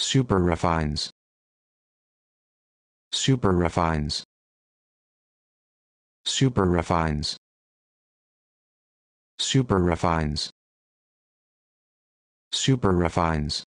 super refines super refines super refines super refines super refines